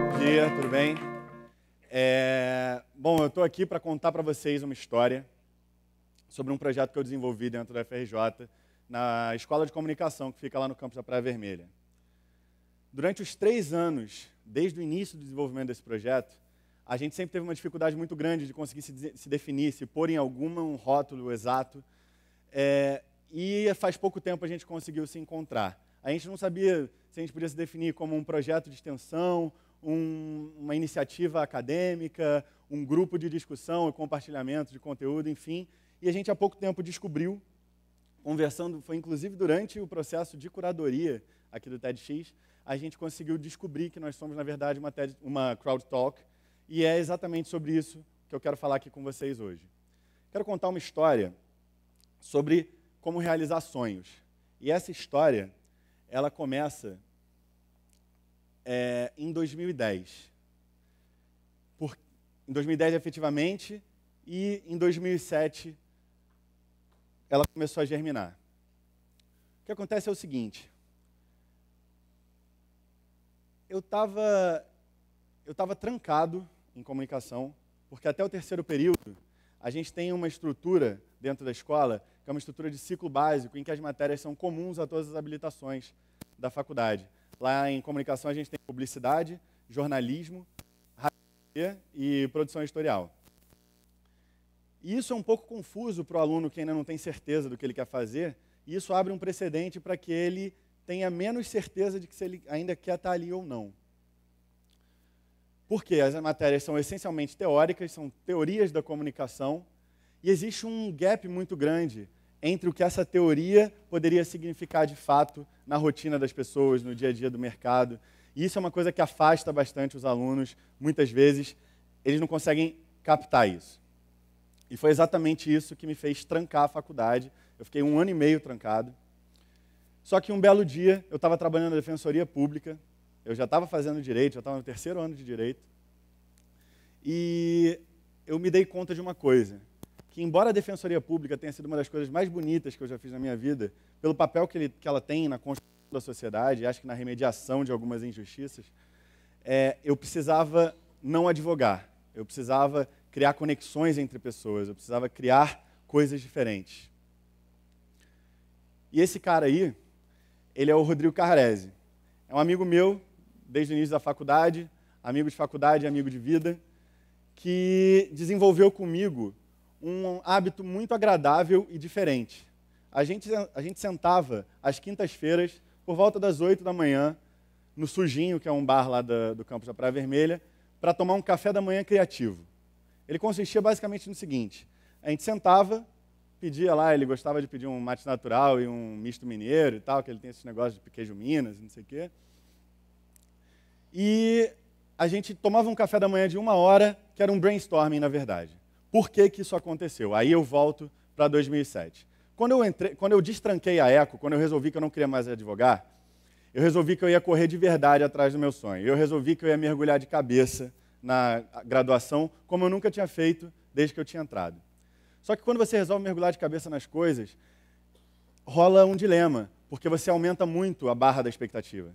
Bom dia, tudo bem? É, bom, eu estou aqui para contar para vocês uma história sobre um projeto que eu desenvolvi dentro da FRJ na Escola de Comunicação que fica lá no campus da Praia Vermelha. Durante os três anos, desde o início do desenvolvimento desse projeto, a gente sempre teve uma dificuldade muito grande de conseguir se, se definir, se pôr em algum rótulo exato é, e faz pouco tempo a gente conseguiu se encontrar. A gente não sabia se a gente podia se definir como um projeto de extensão, um, uma iniciativa acadêmica, um grupo de discussão e compartilhamento de conteúdo, enfim. E a gente há pouco tempo descobriu, conversando, foi inclusive durante o processo de curadoria aqui do TEDx, a gente conseguiu descobrir que nós somos, na verdade, uma, TED, uma crowd talk, e é exatamente sobre isso que eu quero falar aqui com vocês hoje. Quero contar uma história sobre como realizar sonhos. E essa história, ela começa é, em 2010. Por, em 2010, efetivamente, e em 2007, ela começou a germinar. O que acontece é o seguinte. Eu estava eu tava trancado em comunicação, porque até o terceiro período, a gente tem uma estrutura dentro da escola que é uma estrutura de ciclo básico, em que as matérias são comuns a todas as habilitações da faculdade. Lá em comunicação a gente tem publicidade, jornalismo, rádio e produção editorial. E isso é um pouco confuso para o aluno que ainda não tem certeza do que ele quer fazer, e isso abre um precedente para que ele tenha menos certeza de que se ele ainda quer estar tá ali ou não. Porque as matérias são essencialmente teóricas, são teorias da comunicação, e existe um gap muito grande entre o que essa teoria poderia significar de fato na rotina das pessoas, no dia a dia do mercado. E isso é uma coisa que afasta bastante os alunos. Muitas vezes eles não conseguem captar isso. E foi exatamente isso que me fez trancar a faculdade. Eu fiquei um ano e meio trancado. Só que um belo dia eu estava trabalhando na Defensoria Pública. Eu já estava fazendo direito, já estava no terceiro ano de direito. E eu me dei conta de uma coisa que, embora a Defensoria Pública tenha sido uma das coisas mais bonitas que eu já fiz na minha vida, pelo papel que, ele, que ela tem na construção da sociedade, acho que na remediação de algumas injustiças, é, eu precisava não advogar, eu precisava criar conexões entre pessoas, eu precisava criar coisas diferentes. E esse cara aí, ele é o Rodrigo Carrese. É um amigo meu, desde o início da faculdade, amigo de faculdade, amigo de vida, que desenvolveu comigo um hábito muito agradável e diferente. A gente, a gente sentava às quintas-feiras, por volta das 8 da manhã, no Sujinho, que é um bar lá do campus da Praia Vermelha, para tomar um café da manhã criativo. Ele consistia basicamente no seguinte: a gente sentava, pedia lá, ele gostava de pedir um mate natural e um misto mineiro e tal, que ele tem esses negócios de queijo Minas, não sei o quê. E a gente tomava um café da manhã de uma hora, que era um brainstorming, na verdade. Por que, que isso aconteceu? Aí eu volto para 2007. Quando eu, entrei, quando eu destranquei a Eco, quando eu resolvi que eu não queria mais advogar, eu resolvi que eu ia correr de verdade atrás do meu sonho. Eu resolvi que eu ia mergulhar de cabeça na graduação, como eu nunca tinha feito desde que eu tinha entrado. Só que quando você resolve mergulhar de cabeça nas coisas, rola um dilema, porque você aumenta muito a barra da expectativa.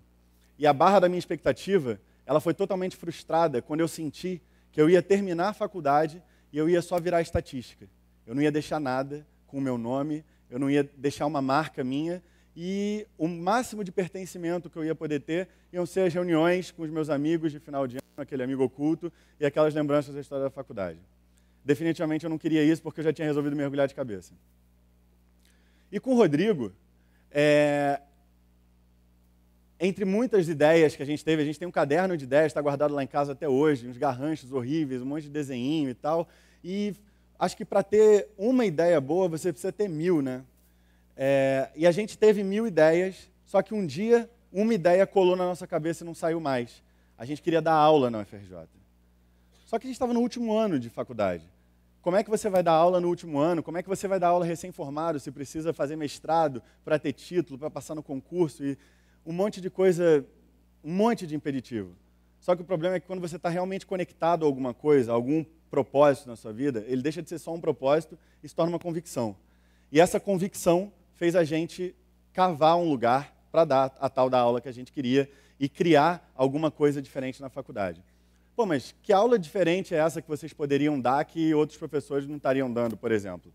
E a barra da minha expectativa, ela foi totalmente frustrada quando eu senti que eu ia terminar a faculdade e eu ia só virar estatística. Eu não ia deixar nada com o meu nome, eu não ia deixar uma marca minha, e o máximo de pertencimento que eu ia poder ter iam ser as reuniões com os meus amigos de final de ano, aquele amigo oculto, e aquelas lembranças da história da faculdade. Definitivamente eu não queria isso porque eu já tinha resolvido mergulhar de cabeça. E com o Rodrigo, é, entre muitas ideias que a gente teve, a gente tem um caderno de ideias, está guardado lá em casa até hoje, uns garranchos horríveis, um monte de desenho e tal. E acho que para ter uma ideia boa, você precisa ter mil, né? É, e a gente teve mil ideias, só que um dia uma ideia colou na nossa cabeça e não saiu mais. A gente queria dar aula na UFRJ. Só que a gente estava no último ano de faculdade. Como é que você vai dar aula no último ano? Como é que você vai dar aula recém-formado? Se precisa fazer mestrado para ter título, para passar no concurso e um monte de coisa, um monte de impeditivo. Só que o problema é que quando você está realmente conectado a alguma coisa, a algum propósito na sua vida, ele deixa de ser só um propósito e se torna uma convicção. E essa convicção fez a gente cavar um lugar para dar a tal da aula que a gente queria e criar alguma coisa diferente na faculdade. Pô, mas que aula diferente é essa que vocês poderiam dar que outros professores não estariam dando, por exemplo?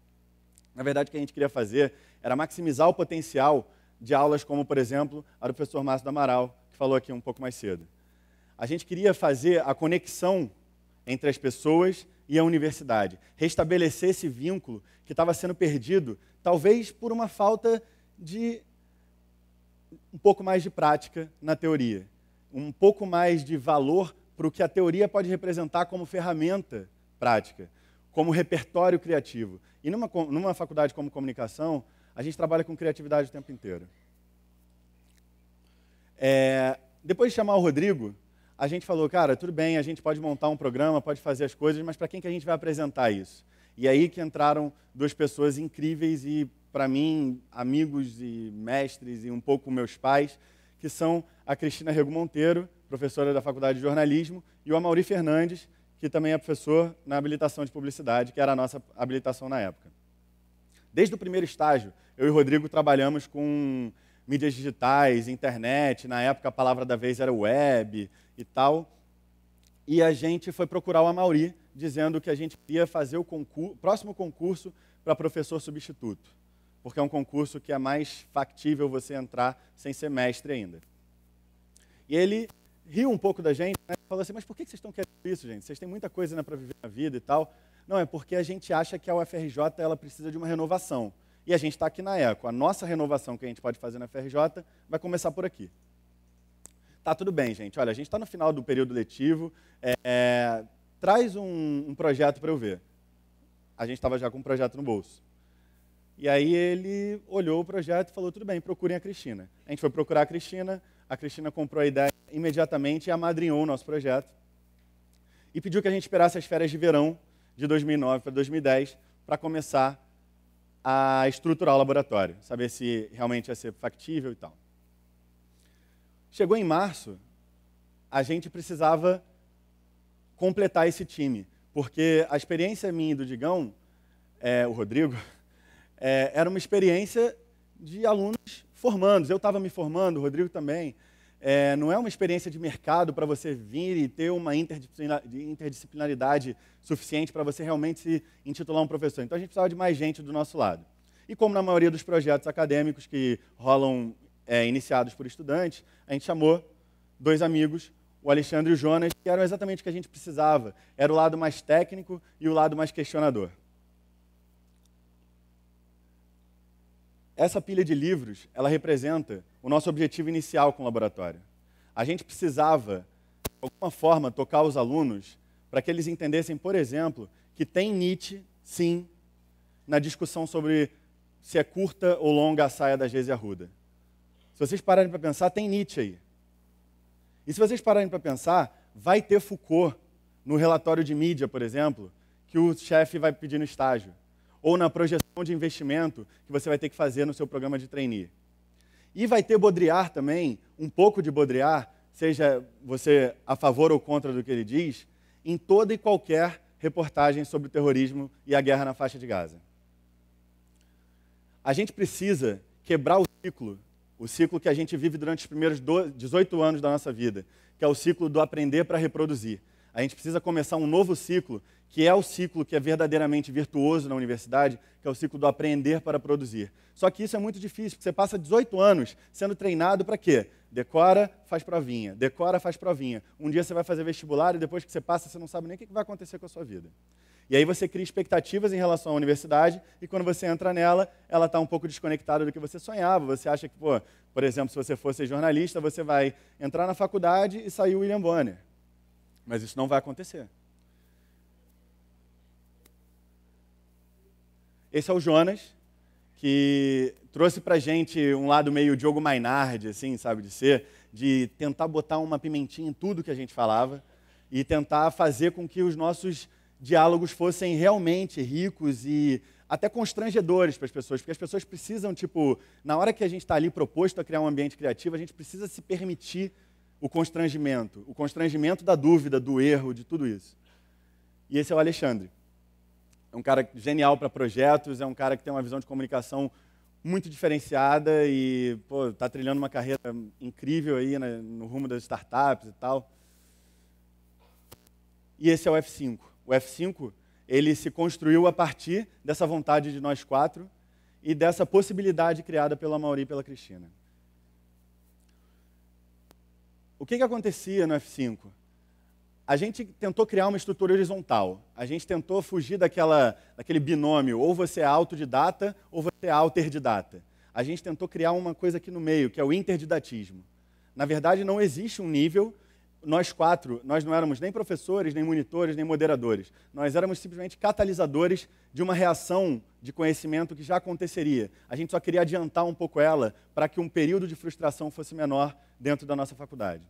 Na verdade, o que a gente queria fazer era maximizar o potencial de aulas como, por exemplo, a do professor Márcio Amaral, que falou aqui um pouco mais cedo. A gente queria fazer a conexão entre as pessoas e a universidade, restabelecer esse vínculo que estava sendo perdido, talvez por uma falta de um pouco mais de prática na teoria, um pouco mais de valor para o que a teoria pode representar como ferramenta prática, como repertório criativo. E numa, numa faculdade como comunicação, a gente trabalha com criatividade o tempo inteiro. É, depois de chamar o Rodrigo, a gente falou, cara, tudo bem, a gente pode montar um programa, pode fazer as coisas, mas para quem que a gente vai apresentar isso? E aí que entraram duas pessoas incríveis e, para mim, amigos e mestres e um pouco meus pais, que são a Cristina Rego Monteiro, professora da Faculdade de Jornalismo, e o Amaury Fernandes, que também é professor na habilitação de publicidade, que era a nossa habilitação na época. Desde o primeiro estágio, eu e o Rodrigo trabalhamos com mídias digitais, internet, na época a palavra da vez era web e tal. E a gente foi procurar o Amauri, dizendo que a gente queria fazer o concurso, próximo concurso para professor substituto, porque é um concurso que é mais factível você entrar sem semestre ainda. E ele riu um pouco da gente, né? falou assim, mas por que vocês estão querendo isso, gente? Vocês têm muita coisa né, para viver na vida e tal. Não, é porque a gente acha que a UFRJ ela precisa de uma renovação. E a gente está aqui na ECO. A nossa renovação que a gente pode fazer na FRJ vai começar por aqui. Tá tudo bem, gente. Olha, a gente está no final do período letivo. É, é, traz um, um projeto para eu ver. A gente estava já com um projeto no bolso. E aí ele olhou o projeto e falou: tudo bem, procurem a Cristina. A gente foi procurar a Cristina. A Cristina comprou a ideia imediatamente e amadrinhou o nosso projeto. E pediu que a gente esperasse as férias de verão de 2009 para 2010 para começar a estruturar o laboratório, saber se realmente ia ser factível e tal. Chegou em março, a gente precisava completar esse time, porque a experiência minha e do Digão, é, o Rodrigo, é, era uma experiência de alunos formandos. Eu estava me formando, o Rodrigo também. É, não é uma experiência de mercado para você vir e ter uma interdisciplinaridade suficiente para você realmente se intitular um professor. Então a gente precisava de mais gente do nosso lado. E como na maioria dos projetos acadêmicos que rolam é, iniciados por estudantes, a gente chamou dois amigos, o Alexandre e o Jonas, que eram exatamente o que a gente precisava. Era o lado mais técnico e o lado mais questionador. Essa pilha de livros, ela representa o nosso objetivo inicial com o laboratório. A gente precisava, de alguma forma, tocar os alunos para que eles entendessem, por exemplo, que tem Nietzsche, sim, na discussão sobre se é curta ou longa a saia da Geise Arruda. Se vocês pararem para pensar, tem Nietzsche aí. E se vocês pararem para pensar, vai ter Foucault no relatório de mídia, por exemplo, que o chefe vai pedir no estágio. Ou na projeção de investimento que você vai ter que fazer no seu programa de trainee. E vai ter bodrear também, um pouco de bodrear seja você a favor ou contra do que ele diz, em toda e qualquer reportagem sobre o terrorismo e a guerra na faixa de Gaza. A gente precisa quebrar o ciclo, o ciclo que a gente vive durante os primeiros 18 anos da nossa vida, que é o ciclo do aprender para reproduzir. A gente precisa começar um novo ciclo, que é o ciclo que é verdadeiramente virtuoso na universidade, que é o ciclo do aprender para produzir. Só que isso é muito difícil, porque você passa 18 anos sendo treinado para quê? Decora, faz provinha. Decora, faz provinha. Um dia você vai fazer vestibular e depois que você passa, você não sabe nem o que vai acontecer com a sua vida. E aí você cria expectativas em relação à universidade e quando você entra nela, ela está um pouco desconectada do que você sonhava. Você acha que, pô, por exemplo, se você fosse jornalista, você vai entrar na faculdade e sair William Bonner. Mas isso não vai acontecer. Esse é o Jonas, que trouxe pra gente um lado meio Diogo Mainardi, assim, sabe, de ser, de tentar botar uma pimentinha em tudo que a gente falava e tentar fazer com que os nossos diálogos fossem realmente ricos e até constrangedores para as pessoas, porque as pessoas precisam, tipo, na hora que a gente está ali proposto a criar um ambiente criativo, a gente precisa se permitir o constrangimento, o constrangimento da dúvida, do erro, de tudo isso. E esse é o Alexandre. É um cara genial para projetos, é um cara que tem uma visão de comunicação muito diferenciada e está trilhando uma carreira incrível aí né, no rumo das startups e tal. E esse é o F5. O F5 ele se construiu a partir dessa vontade de nós quatro e dessa possibilidade criada pela Mauri e pela Cristina. O que, que acontecia no F5? A gente tentou criar uma estrutura horizontal. A gente tentou fugir daquela, daquele binômio, ou você é autodidata, ou você é alterdidata. A gente tentou criar uma coisa aqui no meio, que é o interdidatismo. Na verdade, não existe um nível nós quatro, nós não éramos nem professores, nem monitores, nem moderadores. Nós éramos simplesmente catalisadores de uma reação de conhecimento que já aconteceria. A gente só queria adiantar um pouco ela para que um período de frustração fosse menor dentro da nossa faculdade.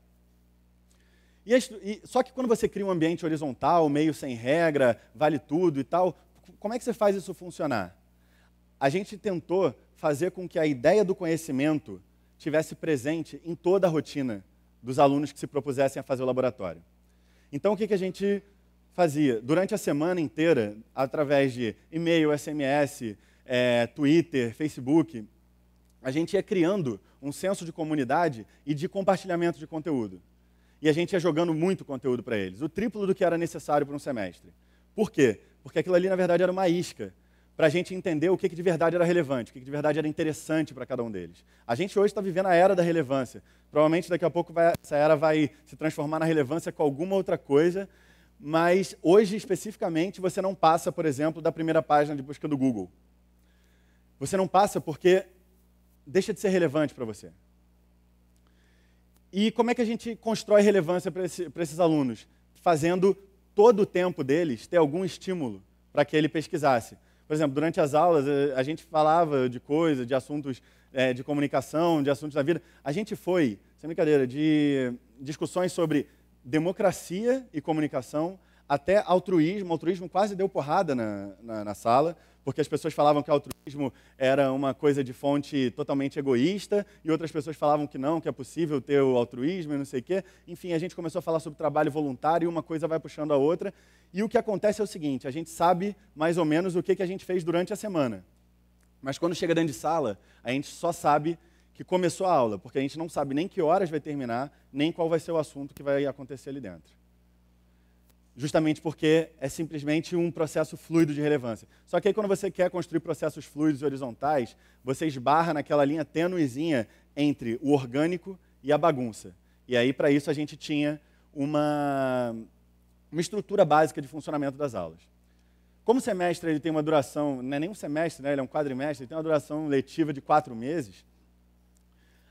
E, e, só que quando você cria um ambiente horizontal, meio sem regra, vale tudo e tal, como é que você faz isso funcionar? A gente tentou fazer com que a ideia do conhecimento tivesse presente em toda a rotina dos alunos que se propusessem a fazer o laboratório. Então, o que, que a gente fazia? Durante a semana inteira, através de e-mail, SMS, é, Twitter, Facebook, a gente ia criando um senso de comunidade e de compartilhamento de conteúdo. E a gente ia jogando muito conteúdo para eles, o triplo do que era necessário para um semestre. Por quê? Porque aquilo ali, na verdade, era uma isca para a gente entender o que, que, de verdade era relevante, o que, que de verdade era interessante para cada um deles. A gente hoje está vivendo a era da relevância. Provavelmente daqui a pouco vai, essa era vai se transformar na relevância com alguma outra coisa, mas hoje especificamente você não passa, por exemplo, da primeira página de busca do Google. Você não passa porque deixa de ser relevante para você. E como é que a gente constrói relevância para esse, esses alunos? Fazendo todo o tempo deles ter algum estímulo para que ele pesquisasse por exemplo, durante as aulas, eh, a gente falava de coisas, de assuntos é, de comunicação, de assuntos da vida. A gente foi, sem brincadeira, de discussões sobre democracia e comunicação até altruísmo. O altruísmo quase deu porrada na, na, na sala porque as pessoas falavam que o altruísmo era uma coisa de fonte totalmente egoísta, e outras pessoas falavam que não, que é possível ter o altruísmo e não sei o quê. Enfim, a gente começou a falar sobre trabalho voluntário, e uma coisa vai puxando a outra. E o que acontece é o seguinte: a gente sabe mais ou menos o que, que a gente fez durante a semana. Mas quando chega dentro de sala, a gente só sabe que começou a aula, porque a gente não sabe nem que horas vai terminar, nem qual vai ser o assunto que vai acontecer ali dentro justamente porque é simplesmente um processo fluido de relevância. Só que aí quando você quer construir processos fluidos e horizontais, você esbarra naquela linha tênuezinha entre o orgânico e a bagunça. E aí para isso a gente tinha uma, uma estrutura básica de funcionamento das aulas. Como o semestre ele tem uma duração, não é nem um semestre, né? ele é um quadrimestre, ele tem uma duração letiva de quatro meses,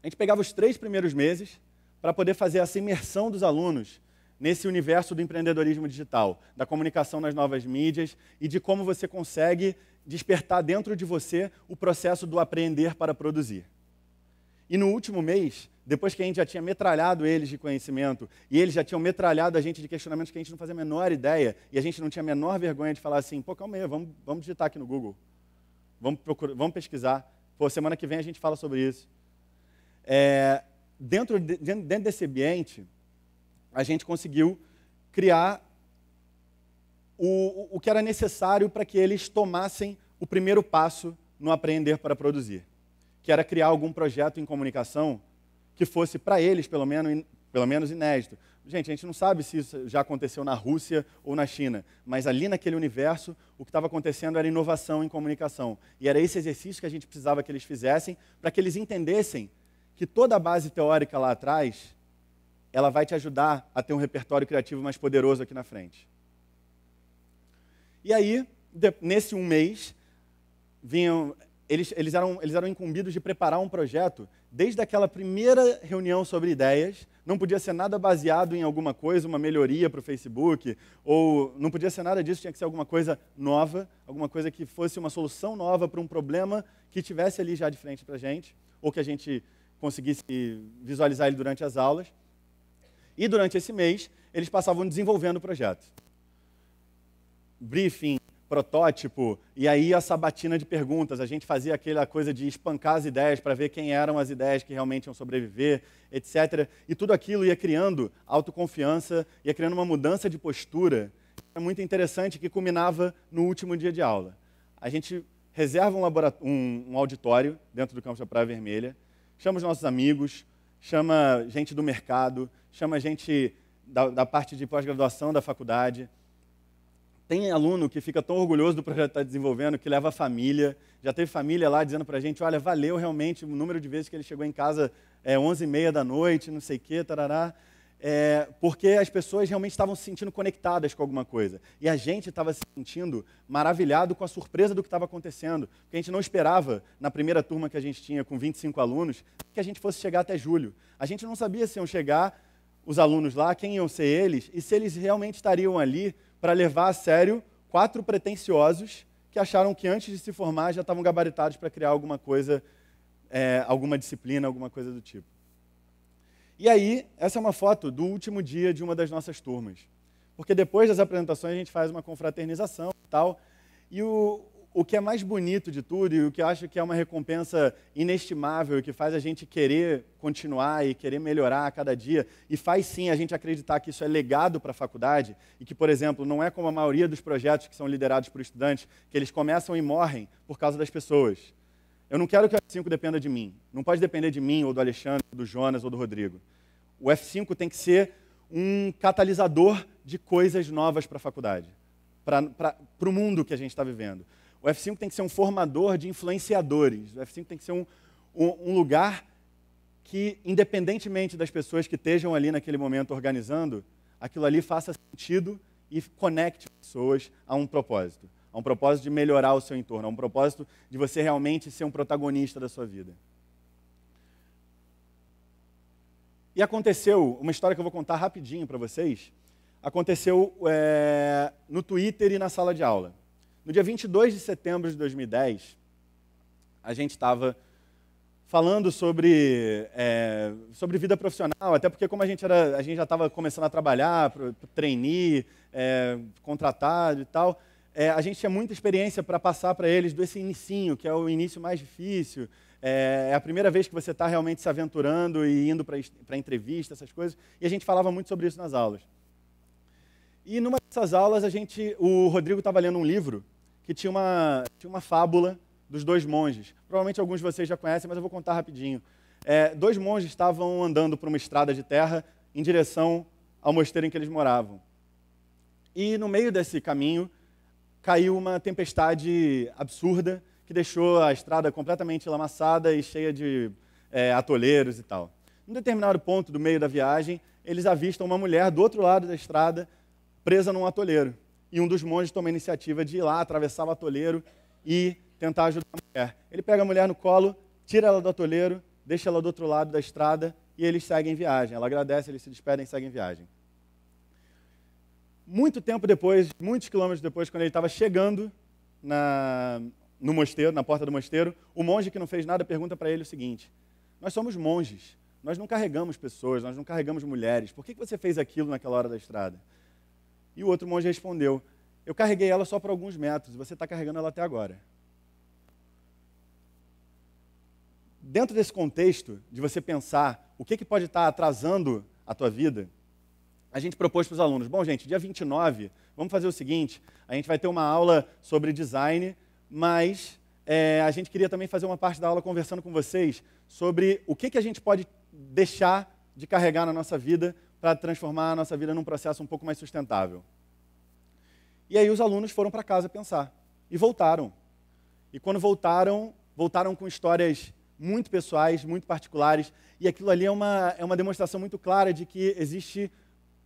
a gente pegava os três primeiros meses para poder fazer essa imersão dos alunos nesse universo do empreendedorismo digital, da comunicação nas novas mídias e de como você consegue despertar dentro de você o processo do aprender para produzir. E no último mês, depois que a gente já tinha metralhado eles de conhecimento e eles já tinham metralhado a gente de questionamentos que a gente não fazia a menor ideia e a gente não tinha a menor vergonha de falar assim, pô, calma aí, vamos, vamos digitar aqui no Google, vamos, procurar, vamos pesquisar, pô, semana que vem a gente fala sobre isso. É, dentro, de, dentro desse ambiente, a gente conseguiu criar o, o que era necessário para que eles tomassem o primeiro passo no aprender para produzir, que era criar algum projeto em comunicação que fosse para eles, pelo menos, pelo menos inédito. Gente, a gente não sabe se isso já aconteceu na Rússia ou na China, mas ali naquele universo, o que estava acontecendo era inovação em comunicação. E era esse exercício que a gente precisava que eles fizessem para que eles entendessem que toda a base teórica lá atrás ela vai te ajudar a ter um repertório criativo mais poderoso aqui na frente. E aí, nesse um mês, vinham, eles, eles, eram, eles eram incumbidos de preparar um projeto desde aquela primeira reunião sobre ideias. Não podia ser nada baseado em alguma coisa, uma melhoria para o Facebook, ou não podia ser nada disso, tinha que ser alguma coisa nova, alguma coisa que fosse uma solução nova para um problema que tivesse ali já de frente para a gente, ou que a gente conseguisse visualizar ele durante as aulas. E durante esse mês, eles passavam desenvolvendo o projeto. Briefing, protótipo, e aí a sabatina de perguntas. A gente fazia aquela coisa de espancar as ideias para ver quem eram as ideias que realmente iam sobreviver, etc. E tudo aquilo ia criando autoconfiança, ia criando uma mudança de postura. É muito interessante que culminava no último dia de aula. A gente reserva um, um, um auditório dentro do campus da Praia Vermelha, chama os nossos amigos, chama gente do mercado, chama gente da, da parte de pós-graduação da faculdade. Tem aluno que fica tão orgulhoso do projeto que está desenvolvendo que leva a família. Já teve família lá dizendo para a gente: olha, valeu realmente o número de vezes que ele chegou em casa é 11 e meia da noite, não sei o quê, tarará é, porque as pessoas realmente estavam se sentindo conectadas com alguma coisa. E a gente estava se sentindo maravilhado com a surpresa do que estava acontecendo. Porque a gente não esperava, na primeira turma que a gente tinha, com 25 alunos, que a gente fosse chegar até julho. A gente não sabia se iam chegar os alunos lá, quem iam ser eles, e se eles realmente estariam ali para levar a sério quatro pretensiosos que acharam que antes de se formar já estavam gabaritados para criar alguma coisa, é, alguma disciplina, alguma coisa do tipo. E aí, essa é uma foto do último dia de uma das nossas turmas. Porque depois das apresentações a gente faz uma confraternização e tal. E o, o que é mais bonito de tudo e o que eu acho que é uma recompensa inestimável e que faz a gente querer continuar e querer melhorar a cada dia e faz sim a gente acreditar que isso é legado para a faculdade e que, por exemplo, não é como a maioria dos projetos que são liderados por estudantes, que eles começam e morrem por causa das pessoas. Eu não quero que o F5 dependa de mim. Não pode depender de mim, ou do Alexandre, ou do Jonas, ou do Rodrigo. O F5 tem que ser um catalisador de coisas novas para a faculdade, para o mundo que a gente está vivendo. O F5 tem que ser um formador de influenciadores. O F5 tem que ser um, um, um lugar que, independentemente das pessoas que estejam ali naquele momento organizando, aquilo ali faça sentido e conecte pessoas a um propósito. É um propósito de melhorar o seu entorno, a é um propósito de você realmente ser um protagonista da sua vida. E aconteceu, uma história que eu vou contar rapidinho para vocês, aconteceu é, no Twitter e na sala de aula. No dia 22 de setembro de 2010, a gente estava falando sobre, é, sobre vida profissional, até porque como a gente, era, a gente já estava começando a trabalhar, treinar, é, contratado e tal, é, a gente tinha muita experiência para passar para eles desse início, que é o início mais difícil, é, é a primeira vez que você está realmente se aventurando e indo para entrevista, essas coisas, e a gente falava muito sobre isso nas aulas. E numa dessas aulas, a gente, o Rodrigo estava lendo um livro que tinha uma, tinha uma fábula dos dois monges. Provavelmente alguns de vocês já conhecem, mas eu vou contar rapidinho. É, dois monges estavam andando por uma estrada de terra em direção ao mosteiro em que eles moravam. E no meio desse caminho, caiu uma tempestade absurda que deixou a estrada completamente lamaçada e cheia de é, atoleiros e tal. Num determinado ponto do meio da viagem, eles avistam uma mulher do outro lado da estrada presa num atoleiro. E um dos monges toma a iniciativa de ir lá, atravessar o atoleiro e tentar ajudar a mulher. Ele pega a mulher no colo, tira ela do atoleiro, deixa ela do outro lado da estrada e eles seguem em viagem. Ela agradece, eles se despedem e seguem viagem muito tempo depois, muitos quilômetros depois, quando ele estava chegando na, no mosteiro, na porta do mosteiro, o monge que não fez nada pergunta para ele o seguinte: Nós somos monges, nós não carregamos pessoas, nós não carregamos mulheres, por que, que você fez aquilo naquela hora da estrada? E o outro monge respondeu: Eu carreguei ela só por alguns metros, você está carregando ela até agora. Dentro desse contexto de você pensar o que, que pode estar tá atrasando a tua vida, a gente propôs para os alunos: bom, gente, dia 29, vamos fazer o seguinte: a gente vai ter uma aula sobre design, mas é, a gente queria também fazer uma parte da aula conversando com vocês sobre o que, que a gente pode deixar de carregar na nossa vida para transformar a nossa vida num processo um pouco mais sustentável. E aí os alunos foram para casa pensar e voltaram. E quando voltaram, voltaram com histórias muito pessoais, muito particulares, e aquilo ali é uma, é uma demonstração muito clara de que existe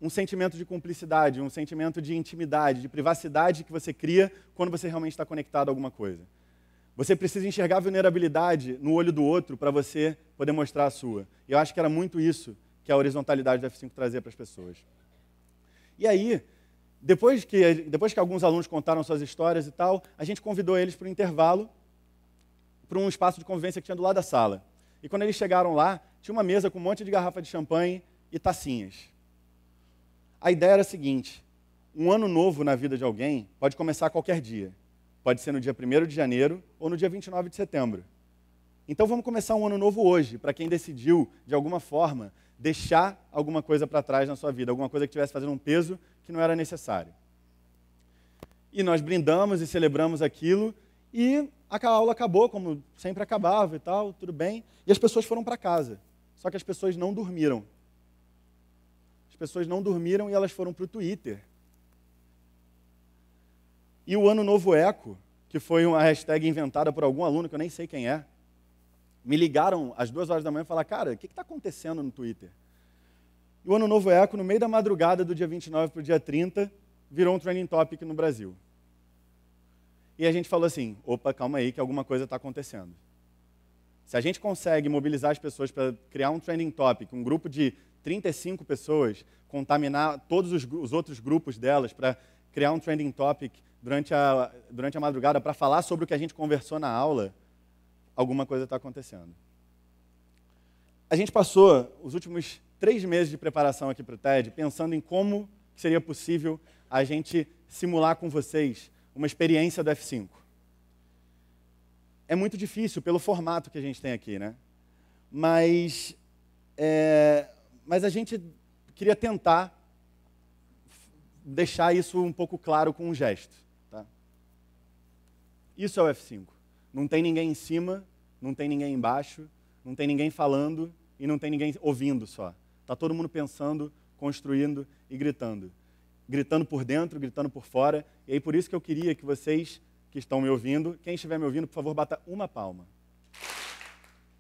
um sentimento de cumplicidade, um sentimento de intimidade, de privacidade que você cria quando você realmente está conectado a alguma coisa. Você precisa enxergar a vulnerabilidade no olho do outro para você poder mostrar a sua. E eu acho que era muito isso que a horizontalidade do F5 trazia para as pessoas. E aí, depois que, depois que alguns alunos contaram suas histórias e tal, a gente convidou eles para um intervalo, para um espaço de convivência que tinha do lado da sala. E quando eles chegaram lá, tinha uma mesa com um monte de garrafa de champanhe e tacinhas. A ideia era a seguinte: um ano novo na vida de alguém pode começar qualquer dia. Pode ser no dia 1 de janeiro ou no dia 29 de setembro. Então vamos começar um ano novo hoje, para quem decidiu, de alguma forma, deixar alguma coisa para trás na sua vida, alguma coisa que estivesse fazendo um peso que não era necessário. E nós brindamos e celebramos aquilo, e a aula acabou, como sempre acabava e tal, tudo bem, e as pessoas foram para casa. Só que as pessoas não dormiram. As pessoas não dormiram e elas foram para o Twitter. E o Ano Novo Eco, que foi uma hashtag inventada por algum aluno que eu nem sei quem é, me ligaram às duas horas da manhã e falaram: Cara, o que está acontecendo no Twitter? E o Ano Novo Eco, no meio da madrugada do dia 29 para o dia 30, virou um trending topic no Brasil. E a gente falou assim: opa, calma aí, que alguma coisa está acontecendo. Se a gente consegue mobilizar as pessoas para criar um trending topic, um grupo de 35 pessoas, contaminar todos os, os outros grupos delas para criar um trending topic durante a, durante a madrugada para falar sobre o que a gente conversou na aula, alguma coisa está acontecendo. A gente passou os últimos três meses de preparação aqui para o TED pensando em como seria possível a gente simular com vocês uma experiência do F5. É muito difícil pelo formato que a gente tem aqui, né? Mas é, mas a gente queria tentar deixar isso um pouco claro com um gesto. Tá? Isso é o F5. Não tem ninguém em cima, não tem ninguém embaixo, não tem ninguém falando e não tem ninguém ouvindo só. Está todo mundo pensando, construindo e gritando. Gritando por dentro, gritando por fora. E aí por isso que eu queria que vocês que estão me ouvindo, quem estiver me ouvindo, por favor, bata uma palma.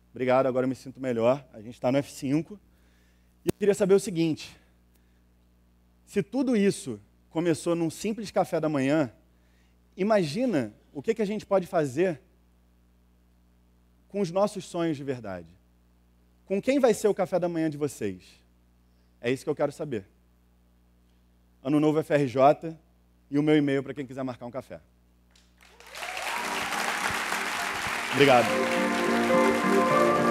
Obrigado, agora eu me sinto melhor. A gente está no F5. E eu queria saber o seguinte: se tudo isso começou num simples café da manhã, imagina o que, que a gente pode fazer com os nossos sonhos de verdade. Com quem vai ser o café da manhã de vocês? É isso que eu quero saber. Ano Novo FRJ e o meu e-mail para quem quiser marcar um café. Obrigado.